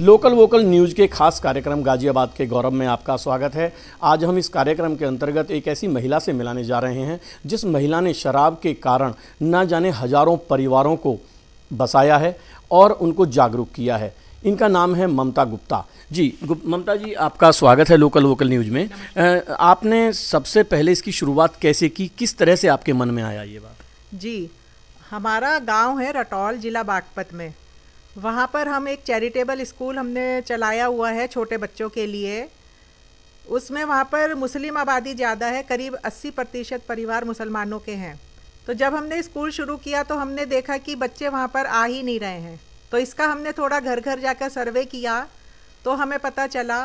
Local vocal news के खास कार्यक्रम गाजियाबाद के गौरव में आपका स्वागत है आज हम इस कार्यक्रम के अंतर्गत एक ऐसी महिला से मिलाने जा रहे हैं जिस महिला ने शराब के कारण ना जाने हजारों परिवारों को बसाया है और उनको जागरूक किया है इनका नाम है ममता गुप्ता जी ममता जी आपका स्वागत है लोकल वोकल न्यूज़ में आपने सबसे पहले इसकी शुरुआत कैसे की किस तरह से आपके मन में आया ये बात जी हमारा गांव है रटौल जिला बागपत में वहाँ पर हम एक चैरिटेबल स्कूल हमने चलाया हुआ है छोटे बच्चों के लिए उसमें वहाँ पर मुस्लिम आबादी ज़्यादा है करीब 80 प्रतिशत परिवार मुसलमानों के हैं तो जब हमने स्कूल शुरू किया तो हमने देखा कि बच्चे वहाँ पर आ ही नहीं रहे हैं तो इसका हमने थोड़ा घर घर जाकर सर्वे किया तो हमें पता चला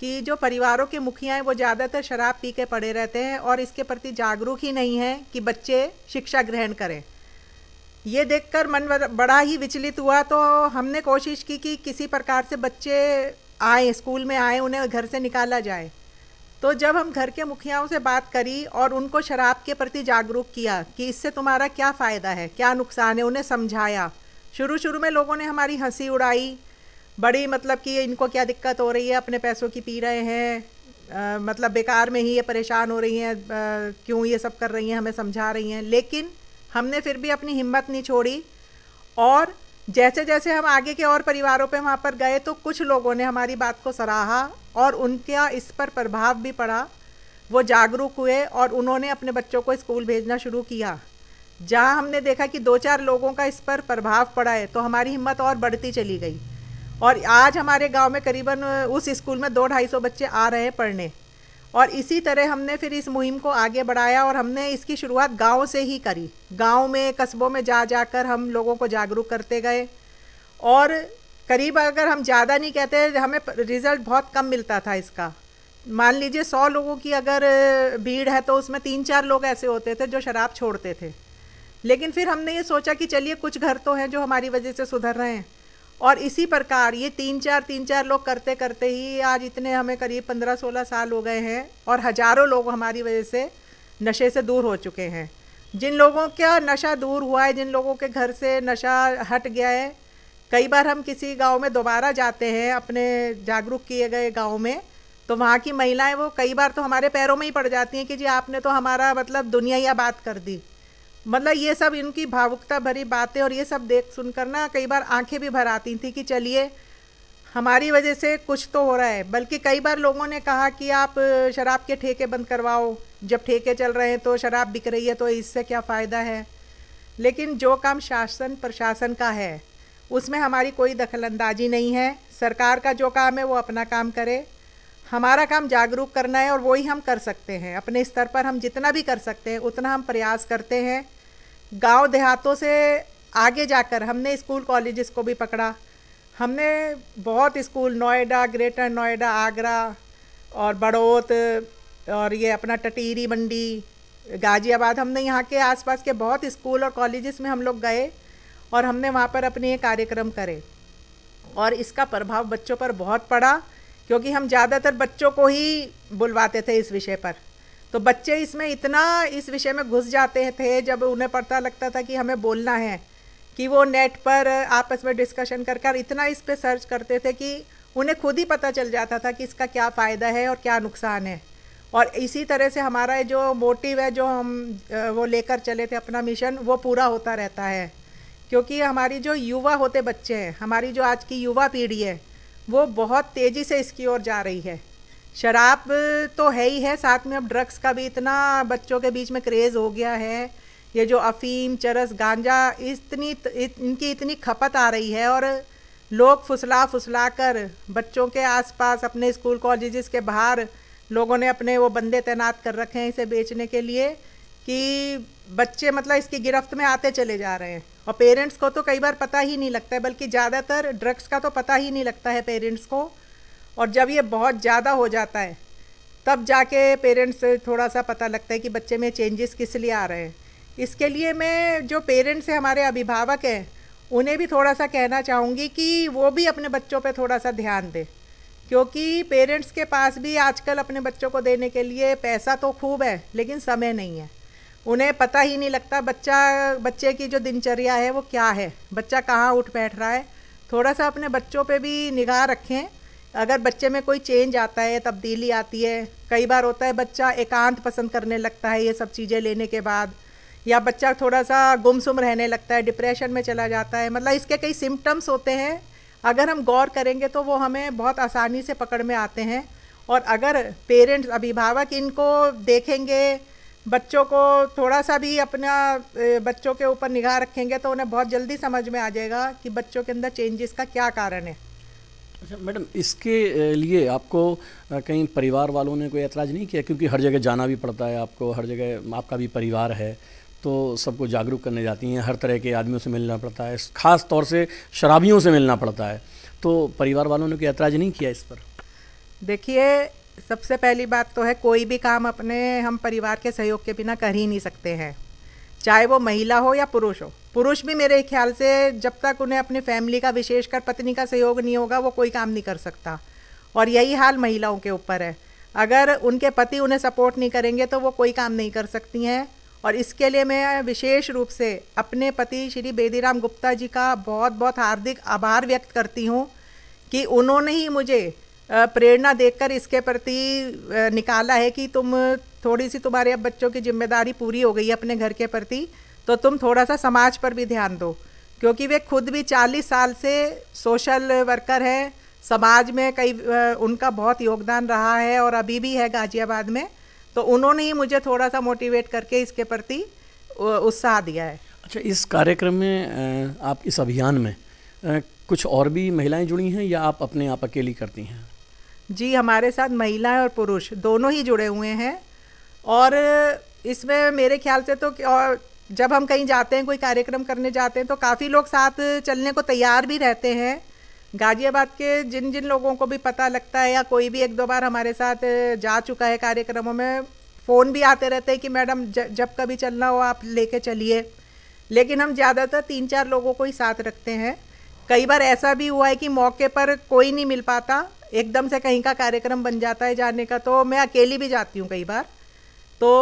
कि जो परिवारों के मुखिया हैं वो ज़्यादातर शराब पी के पड़े रहते हैं और इसके प्रति जागरूक ही नहीं हैं कि बच्चे शिक्षा ग्रहण करें ये देखकर मन बड़ा ही विचलित हुआ तो हमने कोशिश की कि किसी प्रकार से बच्चे आए स्कूल में आए उन्हें घर से निकाला जाए तो जब हम घर के मुखियाओं से बात करी और उनको शराब के प्रति जागरूक किया कि इससे तुम्हारा क्या फ़ायदा है क्या नुकसान है उन्हें समझाया शुरू शुरू में लोगों ने हमारी हंसी उड़ाई बड़ी मतलब कि इनको क्या दिक्कत हो रही है अपने पैसों की पी रहे हैं मतलब बेकार में ही ये परेशान हो रही हैं क्यों ये सब कर रही हैं हमें समझा रही हैं लेकिन हमने फिर भी अपनी हिम्मत नहीं छोड़ी और जैसे जैसे हम आगे के और परिवारों पे वहाँ पर गए तो कुछ लोगों ने हमारी बात को सराहा और उनका इस पर प्रभाव भी पड़ा वो जागरूक हुए और उन्होंने अपने बच्चों को स्कूल भेजना शुरू किया जहाँ हमने देखा कि दो चार लोगों का इस पर प्रभाव पड़ा है तो हमारी हिम्मत और बढ़ती चली गई और आज हमारे गांव में करीबन उस स्कूल में दो ढाई सौ बच्चे आ रहे हैं पढ़ने और इसी तरह हमने फिर इस मुहिम को आगे बढ़ाया और हमने इसकी शुरुआत गांव से ही करी गांव में कस्बों में जा जाकर हम लोगों को जागरूक करते गए और करीब अगर हम ज़्यादा नहीं कहते हमें रिज़ल्ट बहुत कम मिलता था इसका मान लीजिए सौ लोगों की अगर भीड़ है तो उसमें तीन चार लोग ऐसे होते थे जो शराब छोड़ते थे लेकिन फिर हमने ये सोचा कि चलिए कुछ घर तो हैं जो हमारी वजह से सुधर रहे हैं और इसी प्रकार ये तीन चार तीन चार लोग करते करते ही आज इतने हमें करीब पंद्रह सोलह साल हो गए हैं और हज़ारों लोग हमारी वजह से नशे से दूर हो चुके हैं जिन लोगों का नशा दूर हुआ है जिन लोगों के घर से नशा हट गया है कई बार हम किसी गांव में दोबारा जाते हैं अपने जागरूक किए गए गांव में तो वहाँ की महिलाएं वो कई बार तो हमारे पैरों में ही पड़ जाती हैं कि जी आपने तो हमारा मतलब दुनिया या बात कर दी मतलब ये सब इनकी भावुकता भरी बातें और ये सब देख सुनकर ना कई बार आंखें भी भर आती थी कि चलिए हमारी वजह से कुछ तो हो रहा है बल्कि कई बार लोगों ने कहा कि आप शराब के ठेके बंद करवाओ जब ठेके चल रहे हैं तो शराब बिक रही है तो इससे क्या फ़ायदा है लेकिन जो काम शासन प्रशासन का है उसमें हमारी कोई दखलंदाजी नहीं है सरकार का जो काम है वो अपना काम करे हमारा काम जागरूक करना है और वही हम कर सकते हैं अपने स्तर पर हम जितना भी कर सकते हैं उतना हम प्रयास करते हैं गांव देहातों से आगे जाकर हमने स्कूल कॉलेजेस को भी पकड़ा हमने बहुत स्कूल नोएडा ग्रेटर नोएडा आगरा और बड़ौत और ये अपना टटीरी मंडी गाज़ियाबाद हमने यहाँ के आसपास के बहुत स्कूल और कॉलेजेस में हम लोग गए और हमने वहाँ पर अपने ये कार्यक्रम करे और इसका प्रभाव बच्चों पर बहुत पड़ा क्योंकि हम ज़्यादातर बच्चों को ही बुलवाते थे इस विषय पर तो बच्चे इसमें इतना इस विषय में घुस जाते थे जब उन्हें पता लगता था कि हमें बोलना है कि वो नेट पर आपस में डिस्कशन कर कर इतना इस पर सर्च करते थे कि उन्हें खुद ही पता चल जाता था कि इसका क्या फ़ायदा है और क्या नुकसान है और इसी तरह से हमारा जो मोटिव है जो हम वो लेकर चले थे अपना मिशन वो पूरा होता रहता है क्योंकि हमारी जो युवा होते बच्चे हैं हमारी जो आज की युवा पीढ़ी है वो बहुत तेज़ी से इसकी ओर जा रही है शराब तो है ही है साथ में अब ड्रग्स का भी इतना बच्चों के बीच में क्रेज़ हो गया है ये जो अफीम चरस गांजा इतनी इनकी इतनी खपत आ रही है और लोग फुसला फुसला कर बच्चों के आसपास अपने स्कूल कॉलेजेस के बाहर लोगों ने अपने वो बंदे तैनात कर रखे हैं इसे बेचने के लिए कि बच्चे मतलब इसकी गिरफ्त में आते चले जा रहे हैं और पेरेंट्स को तो कई बार पता ही नहीं लगता है बल्कि ज़्यादातर ड्रग्स का तो पता ही नहीं लगता है पेरेंट्स को और जब ये बहुत ज़्यादा हो जाता है तब जाके पेरेंट्स थोड़ा सा पता लगता है कि बच्चे में चेंजेस किस लिए आ रहे हैं इसके लिए मैं जो पेरेंट्स हैं हमारे अभिभावक हैं उन्हें भी थोड़ा सा कहना चाहूँगी कि वो भी अपने बच्चों पर थोड़ा सा ध्यान दें क्योंकि पेरेंट्स के पास भी आजकल अपने बच्चों को देने के लिए पैसा तो खूब है लेकिन समय नहीं है उन्हें पता ही नहीं लगता बच्चा बच्चे की जो दिनचर्या है वो क्या है बच्चा कहाँ उठ बैठ रहा है थोड़ा सा अपने बच्चों पे भी निगाह रखें अगर बच्चे में कोई चेंज आता है तब्दीली आती है कई बार होता है बच्चा एकांत पसंद करने लगता है ये सब चीज़ें लेने के बाद या बच्चा थोड़ा सा गुमसुम रहने लगता है डिप्रेशन में चला जाता है मतलब इसके कई सिम्टम्स होते हैं अगर हम गौर करेंगे तो वो हमें बहुत आसानी से पकड़ में आते हैं और अगर पेरेंट्स अभिभावक इनको देखेंगे बच्चों को थोड़ा सा भी अपना बच्चों के ऊपर निगाह रखेंगे तो उन्हें बहुत जल्दी समझ में आ जाएगा कि बच्चों के अंदर चेंजेस का क्या कारण है अच्छा मैडम इसके लिए आपको कहीं परिवार वालों ने कोई ऐतराज नहीं किया क्योंकि हर जगह जाना भी पड़ता है आपको हर जगह आपका भी परिवार है तो सबको जागरूक करने जाती हैं हर तरह के आदमियों से मिलना पड़ता है ख़ास तौर से शराबियों से मिलना पड़ता है तो परिवार वालों ने कोई ऐतराज नहीं किया इस पर देखिए सबसे पहली बात तो है कोई भी काम अपने हम परिवार के सहयोग के बिना कर ही नहीं सकते हैं चाहे वो महिला हो या पुरुष हो पुरुष भी मेरे ख्याल से जब तक उन्हें अपनी फैमिली का विशेषकर पत्नी का सहयोग नहीं होगा वो कोई काम नहीं कर सकता और यही हाल महिलाओं के ऊपर है अगर उनके पति उन्हें सपोर्ट नहीं करेंगे तो वो कोई काम नहीं कर सकती हैं और इसके लिए मैं विशेष रूप से अपने पति श्री बेदीराम गुप्ता जी का बहुत बहुत हार्दिक आभार व्यक्त करती हूँ कि उन्होंने ही मुझे प्रेरणा देकर इसके प्रति निकाला है कि तुम थोड़ी सी तुम्हारे अब बच्चों की जिम्मेदारी पूरी हो गई है अपने घर के प्रति तो तुम थोड़ा सा समाज पर भी ध्यान दो क्योंकि वे खुद भी चालीस साल से सोशल वर्कर हैं समाज में कई उनका बहुत योगदान रहा है और अभी भी है गाजियाबाद में तो उन्होंने ही मुझे थोड़ा सा मोटिवेट करके इसके प्रति उत्साह दिया है अच्छा इस कार्यक्रम में आप इस अभियान में कुछ और भी महिलाएं जुड़ी हैं या आप अपने आप अकेली करती हैं जी हमारे साथ महिलाएं और पुरुष दोनों ही जुड़े हुए हैं और इसमें मेरे ख्याल से तो और जब हम कहीं जाते हैं कोई कार्यक्रम करने जाते हैं तो काफ़ी लोग साथ चलने को तैयार भी रहते हैं गाज़ियाबाद के जिन जिन लोगों को भी पता लगता है या कोई भी एक दो बार हमारे साथ जा चुका है कार्यक्रमों में फ़ोन भी आते रहते हैं कि मैडम जब कभी चलना हो आप लेके चलिए लेकिन हम ज़्यादातर तीन चार लोगों को ही साथ रखते हैं कई बार ऐसा भी हुआ है कि मौके पर कोई नहीं मिल पाता एकदम से कहीं का कार्यक्रम बन जाता है जाने का तो मैं अकेली भी जाती हूँ कई बार तो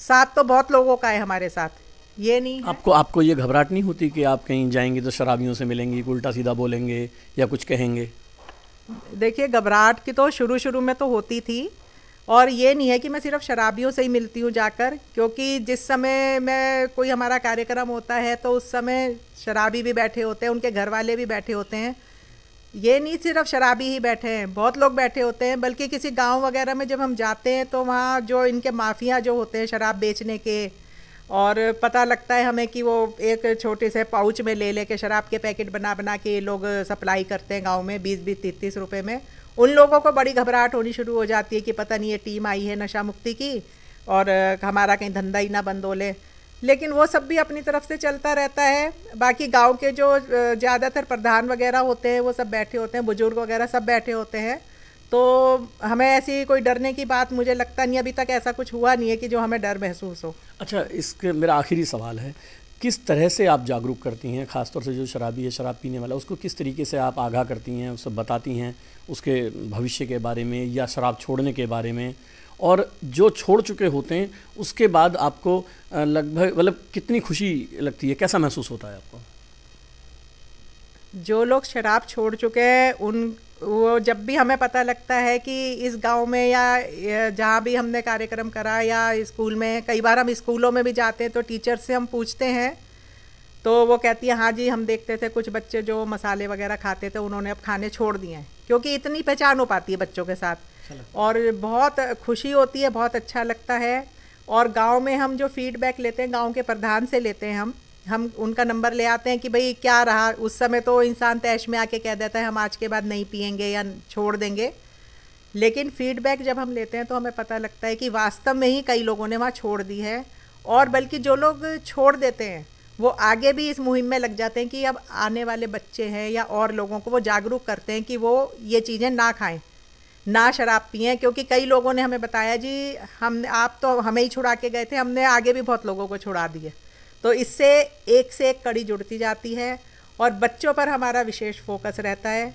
साथ तो बहुत लोगों का है हमारे साथ ये नहीं आपको आपको ये घबराहट नहीं होती कि आप कहीं जाएंगे तो शराबियों से मिलेंगी उल्टा सीधा बोलेंगे या कुछ कहेंगे देखिए घबराहट की तो शुरू शुरू में तो होती थी और ये नहीं है कि मैं सिर्फ शराबियों से ही मिलती हूँ जाकर क्योंकि जिस समय मैं कोई हमारा कार्यक्रम होता है तो उस समय शराबी भी बैठे होते हैं उनके घर वाले भी बैठे होते हैं ये नहीं सिर्फ शराबी ही बैठे हैं बहुत लोग बैठे होते हैं बल्कि किसी गांव वगैरह में जब हम जाते हैं तो वहाँ जो इनके माफिया जो होते हैं शराब बेचने के और पता लगता है हमें कि वो एक छोटे से पाउच में ले लेके शराब के पैकेट बना बना के लोग सप्लाई करते हैं गांव में बीस बीस तीस तीस रुपये में उन लोगों को बड़ी घबराहट होनी शुरू हो जाती है कि पता नहीं ये टीम आई है नशा मुक्ति की और हमारा कहीं धंधा ही ना बंद हो ले लेकिन वो सब भी अपनी तरफ से चलता रहता है बाकी गांव के जो ज़्यादातर प्रधान वगैरह होते हैं वो सब बैठे होते हैं बुजुर्ग वगैरह सब बैठे होते हैं तो हमें ऐसी कोई डरने की बात मुझे लगता नहीं अभी तक ऐसा कुछ हुआ नहीं है कि जो हमें डर महसूस हो अच्छा इसके मेरा आखिरी सवाल है किस तरह से आप जागरूक करती हैं ख़ासतौर से जो शराबी है शराब पीने वाला उसको किस तरीके से आप आगाह करती हैं उसे बताती हैं उसके भविष्य के बारे में या शराब छोड़ने के बारे में और जो छोड़ चुके होते हैं उसके बाद आपको लगभग मतलब कितनी खुशी लगती है कैसा महसूस होता है आपको जो लोग शराब छोड़ चुके हैं उन वो जब भी हमें पता लगता है कि इस गांव में या जहाँ भी हमने कार्यक्रम करा या स्कूल में कई बार हम स्कूलों में भी जाते हैं तो टीचर से हम पूछते हैं तो वो कहती है हाँ जी हम देखते थे कुछ बच्चे जो मसाले वगैरह खाते थे उन्होंने अब खाने छोड़ दिए हैं क्योंकि इतनी पहचान हो पाती है बच्चों के साथ और बहुत खुशी होती है बहुत अच्छा लगता है और गांव में हम जो फीडबैक लेते हैं गांव के प्रधान से लेते हैं हम हम उनका नंबर ले आते हैं कि भाई क्या रहा उस समय तो इंसान तैश में आके कह देता है हम आज के बाद नहीं पियेंगे या छोड़ देंगे लेकिन फीडबैक जब हम लेते हैं तो हमें पता लगता है कि वास्तव में ही कई लोगों ने वहाँ छोड़ दी है और बल्कि जो लोग छोड़ देते हैं वो आगे भी इस मुहिम में लग जाते हैं कि अब आने वाले बच्चे हैं या और लोगों को वो जागरूक करते हैं कि वो ये चीज़ें ना खाएं ना शराब पिए क्योंकि कई लोगों ने हमें बताया जी हम आप तो हमें ही छुड़ा के गए थे हमने आगे भी बहुत लोगों को छुड़ा दिए तो इससे एक से एक कड़ी जुड़ती जाती है और बच्चों पर हमारा विशेष फोकस रहता है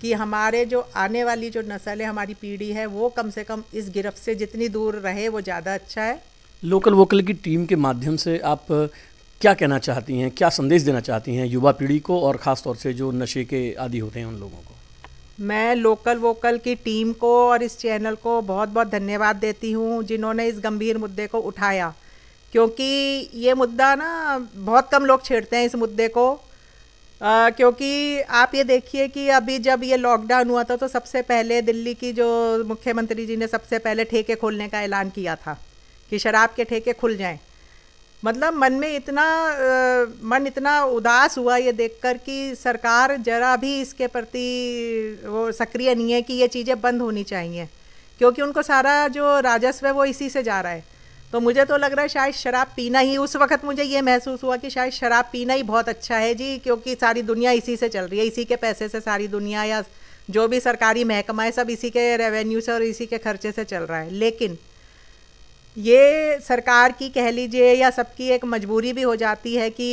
कि हमारे जो आने वाली जो नस्ल है हमारी पीढ़ी है वो कम से कम इस गिरफ्त से जितनी दूर रहे वो ज़्यादा अच्छा है लोकल वोकल की टीम के माध्यम से आप क्या कहना चाहती हैं क्या संदेश देना चाहती हैं युवा पीढ़ी को और ख़ास तौर से जो नशे के आदि होते हैं उन लोगों को मैं लोकल वोकल की टीम को और इस चैनल को बहुत बहुत धन्यवाद देती हूँ जिन्होंने इस गंभीर मुद्दे को उठाया क्योंकि ये मुद्दा ना बहुत कम लोग छेड़ते हैं इस मुद्दे को आ, क्योंकि आप ये देखिए कि अभी जब ये लॉकडाउन हुआ था तो सबसे पहले दिल्ली की जो मुख्यमंत्री जी ने सबसे पहले ठेके खोलने का ऐलान किया था कि शराब के ठेके खुल जाएं मतलब मन में इतना आ, मन इतना उदास हुआ ये देखकर कि सरकार जरा भी इसके प्रति वो सक्रिय नहीं है कि ये चीज़ें बंद होनी चाहिए क्योंकि उनको सारा जो राजस्व है वो इसी से जा रहा है तो मुझे तो लग रहा है शायद शराब पीना ही उस वक्त मुझे ये महसूस हुआ कि शायद शराब पीना ही बहुत अच्छा है जी क्योंकि सारी दुनिया इसी से चल रही है इसी के पैसे से सारी दुनिया या जो भी सरकारी महकमा है सब इसी के रेवेन्यू से और इसी के खर्चे से चल रहा है लेकिन ये सरकार की कह लीजिए या सबकी एक मजबूरी भी हो जाती है कि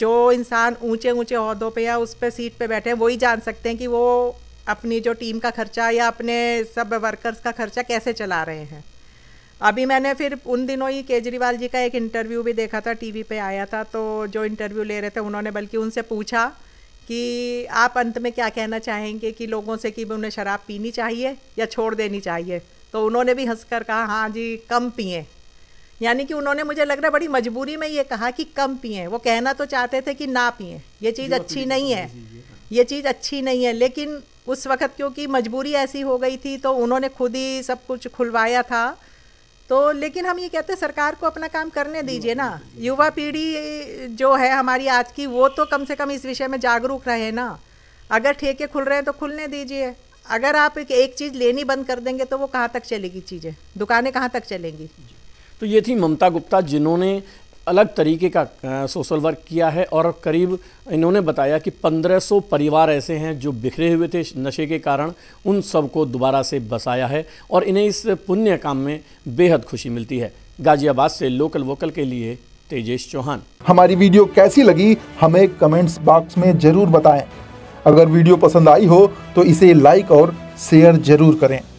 जो इंसान ऊंचे ऊंचे अहदों पे या उस पर सीट पे बैठे हैं वही जान सकते हैं कि वो अपनी जो टीम का खर्चा या अपने सब वर्कर्स का खर्चा कैसे चला रहे हैं अभी मैंने फिर उन दिनों ही केजरीवाल जी का एक इंटरव्यू भी देखा था टीवी पे आया था तो जो इंटरव्यू ले रहे थे उन्होंने बल्कि उनसे पूछा कि आप अंत में क्या कहना चाहेंगे कि लोगों से कि उन्हें शराब पीनी चाहिए या छोड़ देनी चाहिए तो उन्होंने भी हंसकर कहा हाँ जी कम पिए यानी कि उन्होंने मुझे लग रहा है बड़ी मजबूरी में ये कहा कि कम पिए वो कहना तो चाहते थे कि ना पिए ये चीज़ तो अच्छी नहीं तो है हाँ। ये चीज़ अच्छी नहीं है लेकिन उस वक़्त क्योंकि मजबूरी ऐसी हो गई थी तो उन्होंने खुद ही सब कुछ खुलवाया था तो लेकिन हम ये कहते हैं सरकार को अपना काम करने दीजिए ना युवा पीढ़ी जो है हमारी आज की वो तो कम से कम इस विषय में जागरूक रहे ना अगर ठेके खुल रहे हैं तो खुलने दीजिए अगर आप एक, एक चीज़ लेनी बंद कर देंगे तो वो कहाँ तक चलेगी चीज़ें दुकानें कहाँ तक चलेंगी तो ये थी ममता गुप्ता जिन्होंने अलग तरीके का सोशल वर्क किया है और करीब इन्होंने बताया कि 1500 परिवार ऐसे हैं जो बिखरे हुए थे नशे के कारण उन सबको दोबारा से बसाया है और इन्हें इस पुण्य काम में बेहद खुशी मिलती है गाजियाबाद से लोकल वोकल के लिए तेजेश चौहान हमारी वीडियो कैसी लगी हमें कमेंट्स बॉक्स में जरूर बताएं अगर वीडियो पसंद आई हो तो इसे लाइक और शेयर जरूर करें